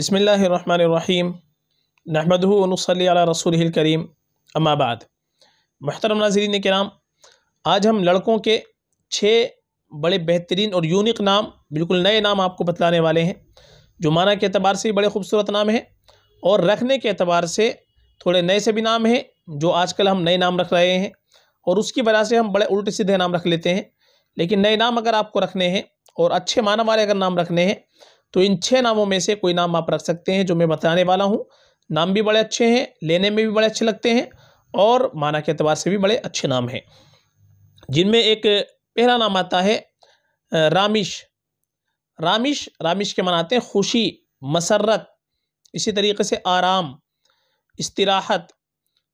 बसमीम नहमदनसली रसूल करीम अमाबाद महतरम नाजरीन नाम आज हम लड़कों के छः बड़े बेहतरीन और यूनिक नाम बिल्कुल नए नाम आपको बतलाने वाले हैं जो माना के अतबार से बड़े खूबसूरत नाम हैं और रखने के अतबार से थोड़े नए से भी नाम हैं जो आजकल हम नए नाम रख रहे हैं और उसकी वजह से हम बड़े उल्टे सीधे नाम रख लेते हैं लेकिन नए नाम अगर आपको रखने हैं और अच्छे माना वाले अगर नाम रखने हैं तो इन छः नामों में से कोई नाम आप रख सकते हैं जो मैं बताने वाला हूँ नाम भी बड़े अच्छे हैं लेने में भी बड़े अच्छे लगते हैं और माना के अतबार से भी बड़े अच्छे नाम हैं जिनमें एक पहला नाम आता है रामिश रामिश रामिश के मनाते हैं खुशी मसरत इसी तरीके से आराम इस्तराहत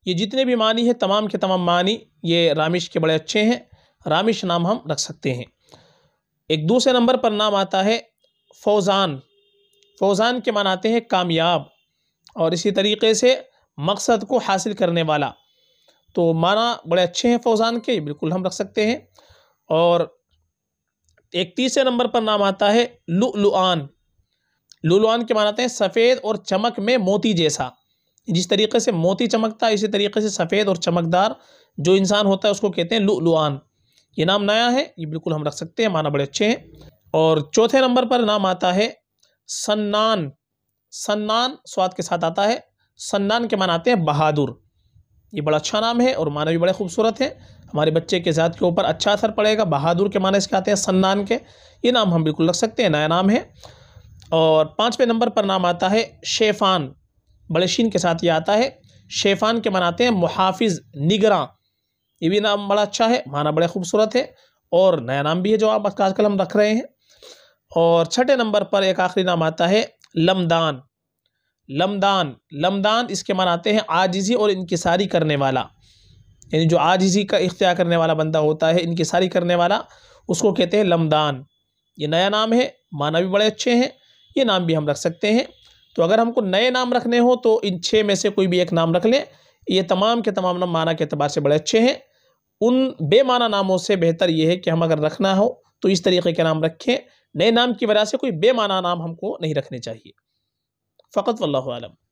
ये जितने भी मानी हैं तमाम के तमाम मानी ये रामिश के बड़े अच्छे हैं रामिश नाम हम रख सकते हैं एक दूसरे नंबर पर नाम आता है फौज़ान फौज़ान के मान आते हैं कामयाब और इसी तरीके से मकसद को हासिल करने वाला तो माना बड़े अच्छे हैं फौज़ान के बिल्कुल हम रख सकते हैं और एक तीसरे नंबर पर नाम आता है लुलुआन लुलुआन के मान आते हैं सफ़ेद और चमक में मोती जैसा जिस तरीके से मोती चमकता है इसी तरीके से सफ़ेद और चमकदार जो इंसान होता है उसको कहते हैं लुलुआन ये नाम नया है ये बिल्कुल हम रख सकते हैं माना बड़े अच्छे हैं और चौथे नंबर पर नाम आता है सन्नान सन्नान स्वाद के साथ आता है सन्नान के मान आते हैं बहादुर ये बड़ा अच्छा नाम है और माना भी बड़े खूबसूरत है हमारे बच्चे के ज़ात के ऊपर अच्छा असर पड़ेगा बहादुर के माने इसके आते हैं सन्नान के ये नाम हम बिल्कुल रख सकते हैं नया नाम है और पाँचवें नंबर पर नाम आता है शेफ़ान बड़े शीन के साथ ये आता है शेफ़ान के मनाते हैं मुहाफिज निगरां ये भी नाम बड़ा अच्छा है माना बड़े खूबसूरत है और नया नाम भी है जो आप आजकल हम रख रहे हैं और छठे नंबर पर एक आखिरी नाम आता है लमदान लमदान लमदान इसके मान आते हैं आजिज़ी और इनकसारी करने वाला यानी जो आजिज़ी का इख्तियार करने वाला बंदा होता है इनकसारी करने वाला उसको कहते हैं लमदान ये नया नाम है माना भी बड़े अच्छे हैं ये नाम भी हम रख सकते हैं तो अगर हमको नए नाम रखने हो तो इन छः में से कोई भी एक नाम रख लें ये तमाम के तमाम नाम माना के अतबार से बड़े अच्छे हैं उन बेमाना नामों से बेहतर ये है कि हम अगर रखना हो तो इस तरीके के नाम रखें नए नाम की वजह से कोई बेमाना नाम हमको नहीं रखने चाहिए फ़कत वल्लम